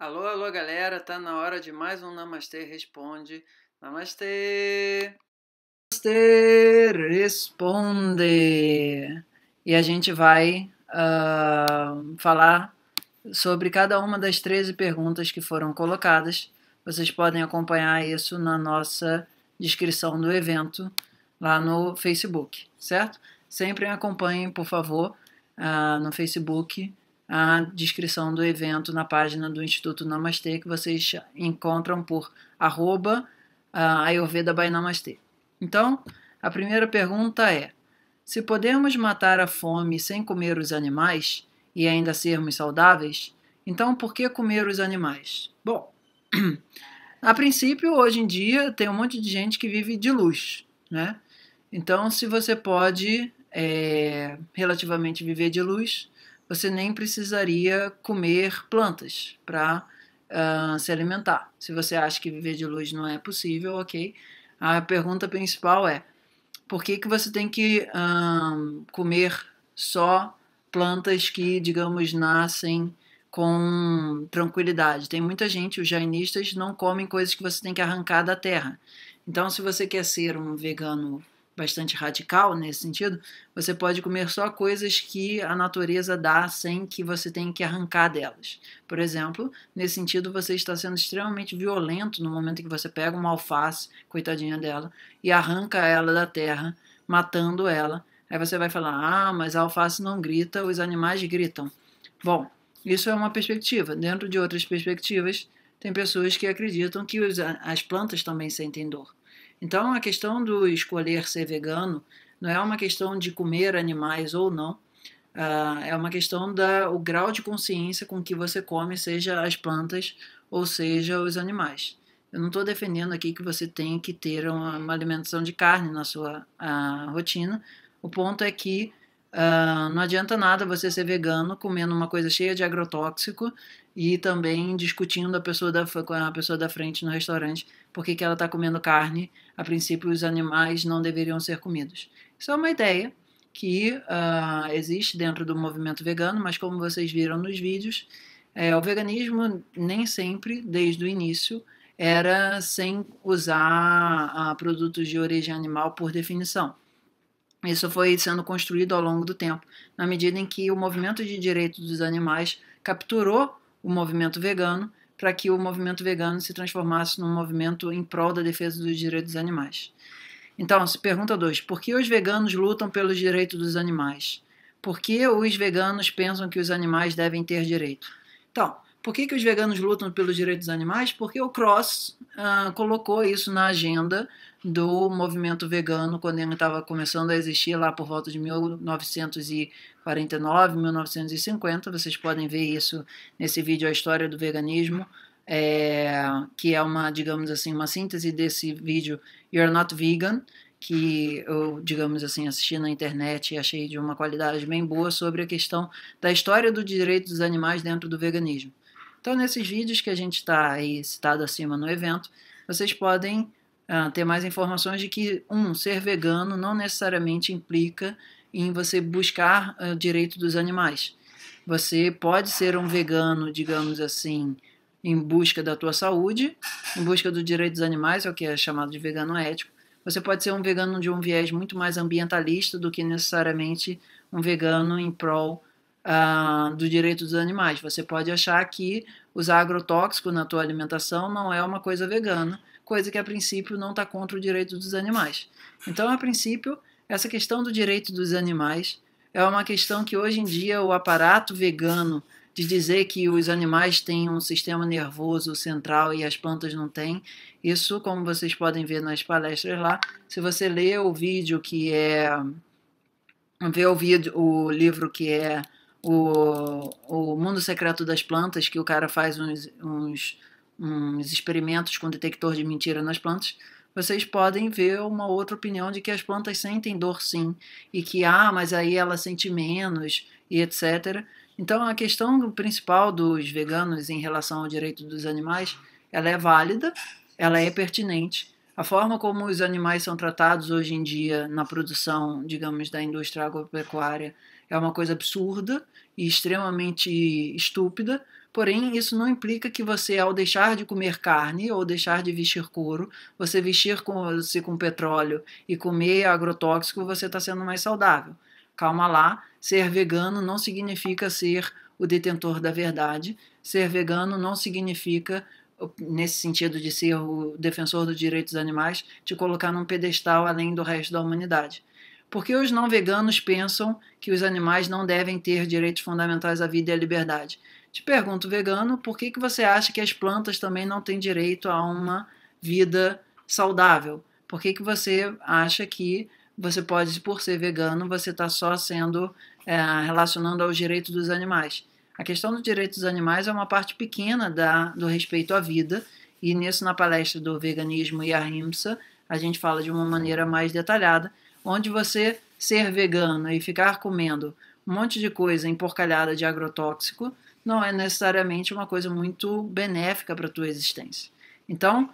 Alô, alô, galera, tá na hora de mais um Namastê Responde. Namastê! Namastê Responde! E a gente vai uh, falar sobre cada uma das 13 perguntas que foram colocadas. Vocês podem acompanhar isso na nossa descrição do evento lá no Facebook, certo? Sempre acompanhem, por favor, uh, no Facebook a descrição do evento na página do Instituto Namastê, que vocês encontram por arroba ah, Ayurveda by Namastê. Então, a primeira pergunta é, se podemos matar a fome sem comer os animais e ainda sermos saudáveis, então por que comer os animais? Bom, a princípio, hoje em dia, tem um monte de gente que vive de luxo, né? Então, se você pode é, relativamente viver de luz, você nem precisaria comer plantas para uh, ah, se alimentar. Se você acha que viver de luz não é possível, ok. A pergunta principal é: por que, que você tem que ah, comer só plantas que, digamos, nascem com tranquilidade? Tem muita gente, os jainistas não comem coisas que você tem que arrancar da terra. Então, se você quer ser um vegano bastante radical nesse sentido, você pode comer só coisas que a natureza dá sem que você tenha que arrancar delas. Por exemplo, nesse sentido, você está sendo extremamente violento no momento em que você pega uma alface, coitadinha dela, e arranca ela da terra, matando ela. Aí você vai falar: ah, mas a alface não grita, os animais gritam. Bom, isso é uma perspectiva. Dentro de outras perspectivas, tem pessoas que acreditam que as plantas também sentem dor. Então, a questão do escolher ser vegano não é uma questão de comer animais ou não, ah, é uma questão da o grau de consciência com que você come, seja as plantas ou seja os animais. Eu não estou defendendo aqui que você tem que ter uma, uma alimentação de carne na sua ah, rotina. O ponto é que Uh, não adianta nada você ser vegano comendo uma coisa cheia de agrotóxico e também discutindo a pessoa da, com a pessoa da frente no restaurante porque que ela está comendo carne. A princípio, os animais não deveriam ser comidos. Isso é uma ideia que uh, existe dentro do movimento vegano, mas como vocês viram nos vídeos, é, o veganismo nem sempre, desde o início, era sem usar uh, produtos de origem animal por definição. Isso foi sendo construído ao longo do tempo, na medida em que o movimento de direitos dos animais capturou o movimento vegano para que o movimento vegano se transformasse num movimento em prol da defesa dos direitos dos animais. Então, se pergunta 2: por que os veganos lutam pelos direitos dos animais? Por que os veganos pensam que os animais devem ter direito? Então, por que, que os veganos lutam pelos direitos dos animais? Porque o Cross uh, colocou isso na agenda do movimento vegano quando ele estava começando a existir lá por volta de 1949, 1950. Vocês podem ver isso nesse vídeo, a história do veganismo, é, que é uma, digamos assim, uma síntese desse vídeo You're Not Vegan, que eu, digamos assim, assisti na internet e achei de uma qualidade bem boa sobre a questão da história do direito dos animais dentro do veganismo. Então, nesses vídeos que a gente está aí citado acima no evento, vocês podem ah, ter mais informações de que, um, ser vegano não necessariamente implica em você buscar o ah, direito dos animais. Você pode ser um vegano, digamos assim, em busca da tua saúde, em busca do direito dos animais, é o que é chamado de vegano ético. Você pode ser um vegano de um viés muito mais ambientalista do que necessariamente um vegano em prol uh, do direito dos animais. Você pode achar que usar agrotóxico na tua alimentação não é uma coisa vegana, coisa que a princípio não está contra o direito dos animais. Então, a princípio, essa questão do direito dos animais é uma questão que hoje em dia o aparato vegano de dizer que os animais têm um sistema nervoso central e as plantas não têm. Isso, como vocês podem ver nas palestras lá, se você lê o vídeo que é ver o vídeo, o livro que é o, o Mundo Secreto das Plantas, que o cara faz uns, uns uns experimentos com detector de mentira nas plantas, vocês podem ver uma outra opinião de que as plantas sentem dor sim, e que, ah, mas aí ela sente menos, e etc. Então, a questão principal dos veganos em relação ao direito dos animais, ela é válida, ela é pertinente. A forma como os animais são tratados hoje em dia na produção, digamos, da indústria agropecuária é uma coisa absurda e extremamente estúpida, Porém, isso não implica que você, ao deixar de comer carne ou deixar de vestir couro, você vestir com, se com petróleo e comer agrotóxico, você está sendo mais saudável. Calma lá, ser vegano não significa ser o detentor da verdade. Ser vegano não significa, nesse sentido de ser o defensor dos direitos dos animais, te colocar num pedestal além do resto da humanidade. Porque os não veganos pensam que os animais não devem ter direitos fundamentais à vida e à liberdade. Te pergunto, vegano, por que, que você acha que as plantas também não têm direito a uma vida saudável? Por que, que você acha que você pode, por ser vegano, você está só sendo é, relacionando aos direitos dos animais? A questão dos direitos dos animais é uma parte pequena da, do respeito à vida, e nisso, na palestra do veganismo e a rimsa, a gente fala de uma maneira mais detalhada onde você ser vegano e ficar comendo um monte de coisa emporcalhada de agrotóxico não é necessariamente uma coisa muito benéfica para a tua existência. Então,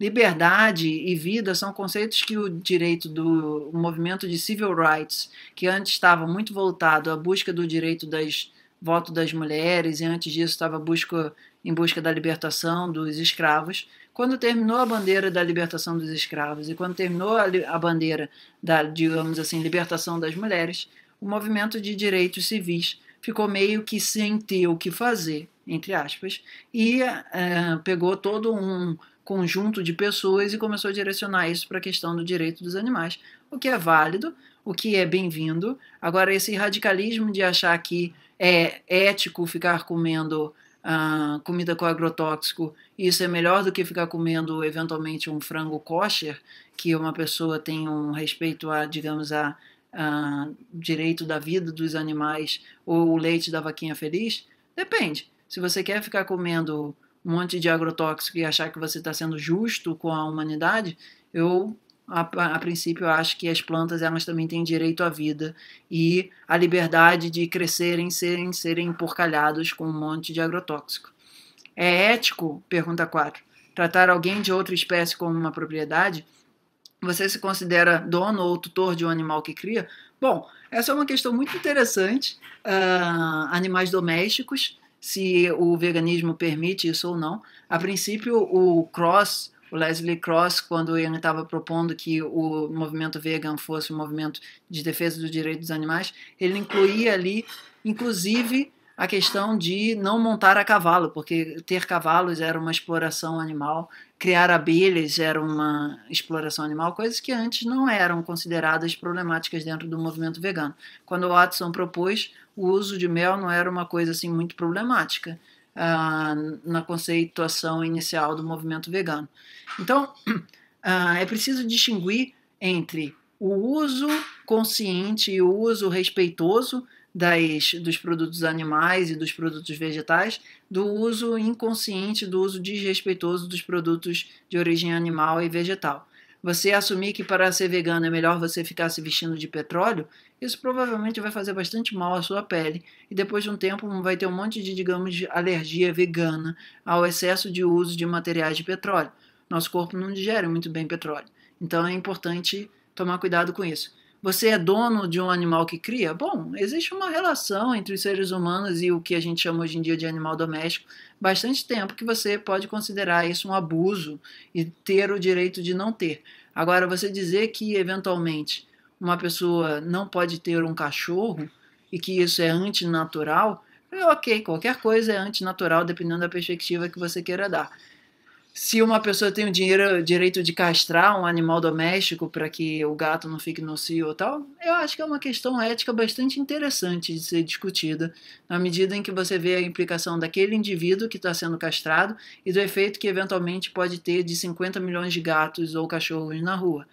liberdade e vida são conceitos que o direito do movimento de civil rights, que antes estava muito voltado à busca do direito das voto das mulheres e antes disso estava a busca em busca da libertação dos escravos. Quando terminou a bandeira da libertação dos escravos e quando terminou a, a bandeira da, digamos assim, libertação das mulheres, o movimento de direitos civis ficou meio que sem ter o que fazer, entre aspas, e é, pegou todo um conjunto de pessoas e começou a direcionar isso para a questão do direito dos animais, o que é válido, o que é bem-vindo. Agora, esse radicalismo de achar que é ético ficar comendo comida com agrotóxico, isso é melhor do que ficar comendo eventualmente um frango kosher, que uma pessoa tem um respeito a, digamos, a, a direito da vida dos animais ou o leite da vaquinha feliz? Depende. Se você quer ficar comendo um monte de agrotóxico e achar que você está sendo justo com a humanidade, eu a, a, princípio, eu acho que as plantas elas também têm direito à vida e à liberdade de crescerem, serem, serem porcalhados com um monte de agrotóxico. É ético? Pergunta 4. Tratar alguém de outra espécie como uma propriedade? Você se considera dono ou tutor de um animal que cria? Bom, essa é uma questão muito interessante. Uh, animais domésticos, se o veganismo permite isso ou não. A princípio, o cross o Leslie Cross, quando ele estava propondo que o movimento vegan fosse um movimento de defesa dos direitos dos animais, ele incluía ali, inclusive, a questão de não montar a cavalo, porque ter cavalos era uma exploração animal, criar abelhas era uma exploração animal, coisas que antes não eram consideradas problemáticas dentro do movimento vegano. Quando Watson propôs, o uso de mel não era uma coisa assim muito problemática ah, na conceituação inicial do movimento vegano. Então, ah, é preciso distinguir entre o uso consciente e o uso respeitoso das, dos produtos animais e dos produtos vegetais, do uso inconsciente, do uso desrespeitoso dos produtos de origem animal e vegetal. Você assumir que para ser vegano é melhor você ficar se vestindo de petróleo, isso provavelmente vai fazer bastante mal à sua pele e depois de um tempo vai ter um monte de, digamos, alergia vegana ao excesso de uso de materiais de petróleo. Nosso corpo não digere muito bem petróleo, então é importante tomar cuidado com isso. Você é dono de um animal que cria? Bom, existe uma relação entre os seres humanos e o que a gente chama hoje em dia de animal doméstico, bastante tempo que você pode considerar isso um abuso e ter o direito de não ter. Agora, você dizer que eventualmente uma pessoa não pode ter um cachorro e que isso é antinatural, é ok, qualquer coisa é antinatural dependendo da perspectiva que você queira dar se uma pessoa tem o dinheiro, direito de castrar um animal doméstico para que o gato não fique nocivo ou tal, eu acho que é uma questão ética bastante interessante de ser discutida, na medida em que você vê a implicação daquele indivíduo que está sendo castrado e do efeito que eventualmente pode ter de 50 milhões de gatos ou cachorros na rua.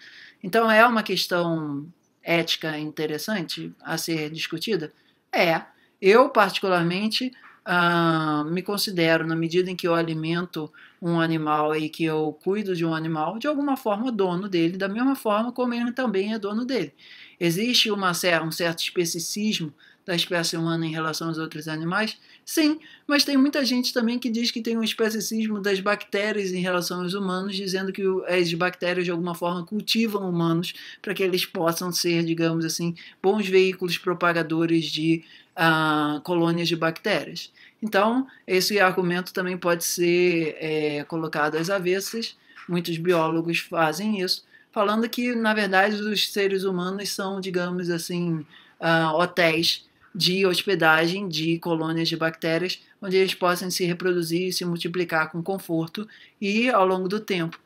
Então é uma questão ética interessante a ser discutida? É. Eu, particularmente, ah, me considero, na medida em que eu alimento um animal e que eu cuido de um animal, de alguma forma dono dele, da mesma forma como ele também é dono dele. Existe uma, um certo especificismo da espécie humana em relação aos outros animais? Sim, mas tem muita gente também que diz que tem um especismo das bactérias em relação aos humanos, dizendo que as bactérias de alguma forma cultivam humanos para que eles possam ser, digamos assim, bons veículos propagadores de ah, colônias de bactérias. Então, esse argumento também pode ser é, colocado às avessas, muitos biólogos fazem isso, falando que, na verdade, os seres humanos são, digamos assim, uh, hotéis de hospedagem de colônias de bactérias, onde eles possam se reproduzir e se multiplicar com conforto e ao longo do tempo.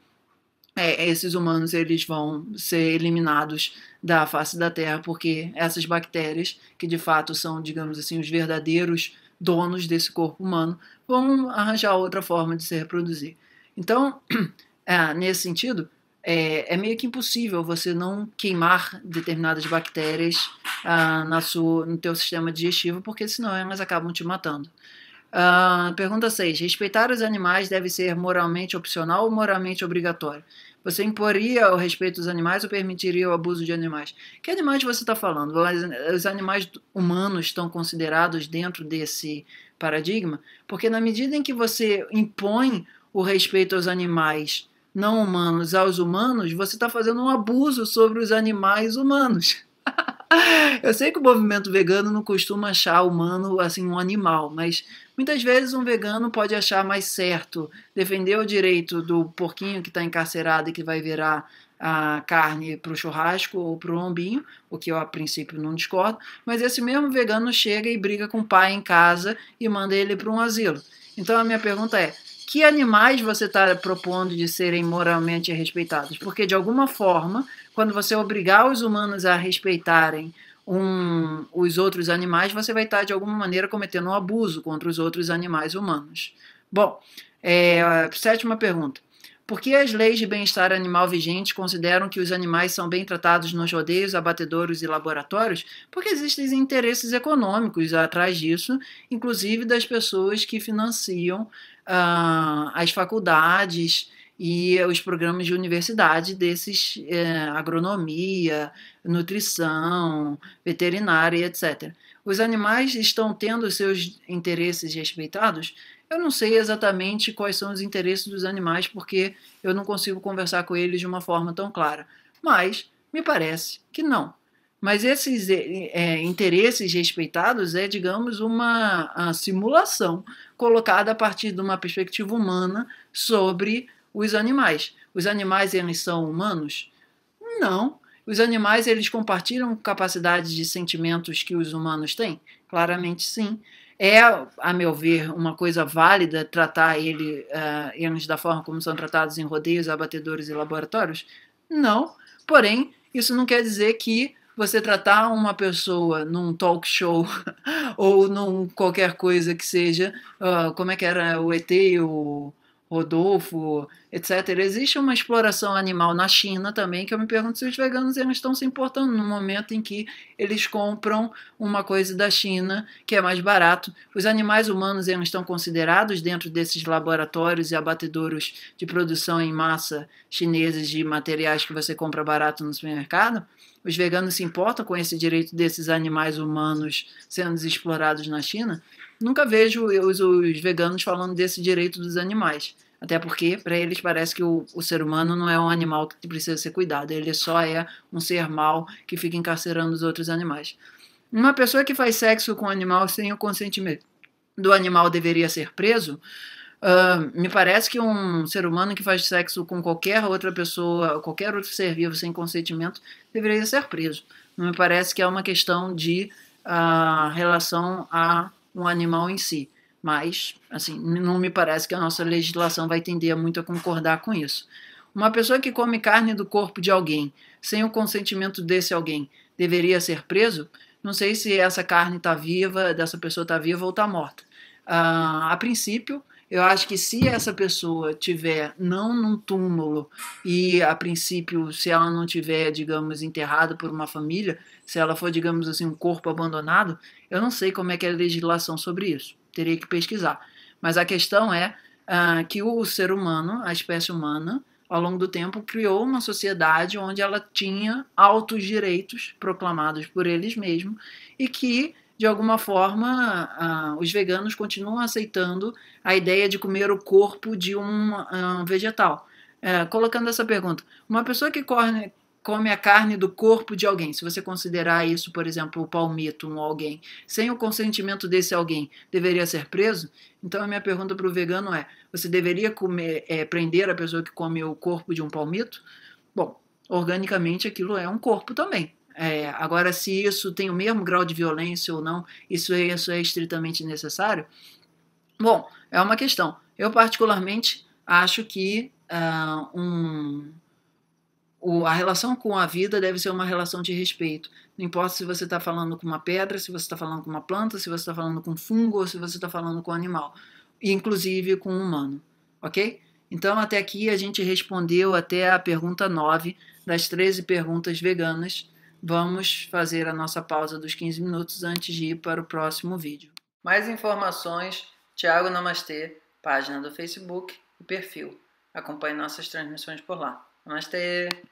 É, esses humanos eles vão ser eliminados da face da Terra porque essas bactérias, que de fato são, digamos assim, os verdadeiros donos desse corpo humano, vão arranjar outra forma de se reproduzir. Então, é, nesse sentido, é, é meio que impossível você não queimar determinadas bactérias ah, na sua, no teu sistema digestivo, porque senão elas acabam te matando. Ah, pergunta 6. Respeitar os animais deve ser moralmente opcional ou moralmente obrigatório? Você imporia o respeito dos animais ou permitiria o abuso de animais? Que animais você está falando? Os animais humanos estão considerados dentro desse paradigma? Porque na medida em que você impõe o respeito aos animais não humanos aos humanos, você está fazendo um abuso sobre os animais humanos. Eu sei que o movimento vegano não costuma achar humano assim um animal, mas muitas vezes um vegano pode achar mais certo defender o direito do porquinho que está encarcerado e que vai virar a carne para o churrasco ou para o lombinho, o que eu a princípio não discordo, mas esse mesmo vegano chega e briga com o pai em casa e manda ele para um asilo. Então a minha pergunta é: que animais você está propondo de serem moralmente respeitados? Porque, de alguma forma, quando você obrigar os humanos a respeitarem um, os outros animais, você vai estar, tá, de alguma maneira, cometendo um abuso contra os outros animais humanos. Bom, é, sétima pergunta. Porque as leis de bem-estar animal vigentes consideram que os animais são bem tratados nos rodeios, abatedouros e laboratórios? Porque existem interesses econômicos atrás disso, inclusive das pessoas que financiam ah, as faculdades e os programas de universidade desses eh, agronomia, nutrição, veterinária, etc. Os animais estão tendo seus interesses respeitados? Eu não sei exatamente quais são os interesses dos animais, porque eu não consigo conversar com eles de uma forma tão clara. Mas me parece que não. Mas esses é, interesses respeitados é, digamos, uma simulação colocada a partir de uma perspectiva humana sobre os animais. Os animais eles são humanos? Não. Os animais eles compartilham capacidades de sentimentos que os humanos têm? Claramente sim. É, a meu ver, uma coisa válida tratar ele, uh, eles da forma como são tratados em rodeios, abatedores e laboratórios? Não. Porém, isso não quer dizer que você tratar uma pessoa num talk show ou num qualquer coisa que seja, uh, como é que era o ET, o Rodolfo etc. Existe uma exploração animal na China também, que eu me pergunto se os veganos eles estão se importando no momento em que eles compram uma coisa da China que é mais barato. Os animais humanos eles estão considerados dentro desses laboratórios e abatedouros de produção em massa chineses de materiais que você compra barato no supermercado? Os veganos se importam com esse direito desses animais humanos sendo explorados na China? Nunca vejo os, os veganos falando desse direito dos animais. Até porque, para eles, parece que o, o, ser humano não é um animal que precisa ser cuidado, ele só é um ser mau que fica encarcerando os outros animais. Uma pessoa que faz sexo com um animal sem o consentimento do animal deveria ser preso. Uh, me parece que um ser humano que faz sexo com qualquer outra pessoa, qualquer outro ser vivo sem consentimento, deveria ser preso. Me parece que é uma questão de uh, relação a um animal em si mas assim não me parece que a nossa legislação vai tender muito a concordar com isso. Uma pessoa que come carne do corpo de alguém sem o consentimento desse alguém deveria ser preso? Não sei se essa carne está viva, dessa pessoa está viva ou está morta. Ah, a princípio, eu acho que se essa pessoa tiver não num túmulo e a princípio se ela não tiver, digamos, enterrada por uma família, se ela for, digamos assim, um corpo abandonado, eu não sei como é que é a legislação sobre isso teria que pesquisar. Mas a questão é uh, que o ser humano, a espécie humana, ao longo do tempo, criou uma sociedade onde ela tinha altos direitos proclamados por eles mesmos e que, de alguma forma, uh, os veganos continuam aceitando a ideia de comer o corpo de um uh, vegetal. É, colocando essa pergunta, uma pessoa que corre, come a carne do corpo de alguém, se você considerar isso, por exemplo, o palmito, um alguém, sem o consentimento desse alguém, deveria ser preso? Então a minha pergunta para o vegano é: você deveria comer, é, prender a pessoa que come o corpo de um palmito? Bom, organicamente aquilo é um corpo também. É, agora, se isso tem o mesmo grau de violência ou não, isso é, isso é estritamente necessário? Bom, é uma questão. Eu, particularmente, acho que uh, um o, a relação com a vida deve ser uma relação de respeito. Não importa se você está falando com uma pedra, se você está falando com uma planta, se você está falando com fungo ou se você está falando com animal, inclusive com um humano, ok? Então, até aqui a gente respondeu até a pergunta 9 das 13 perguntas veganas. Vamos fazer a nossa pausa dos 15 minutos antes de ir para o próximo vídeo. Mais informações, Tiago Namastê, página do Facebook e perfil. Acompanhe nossas transmissões por lá. Namastê!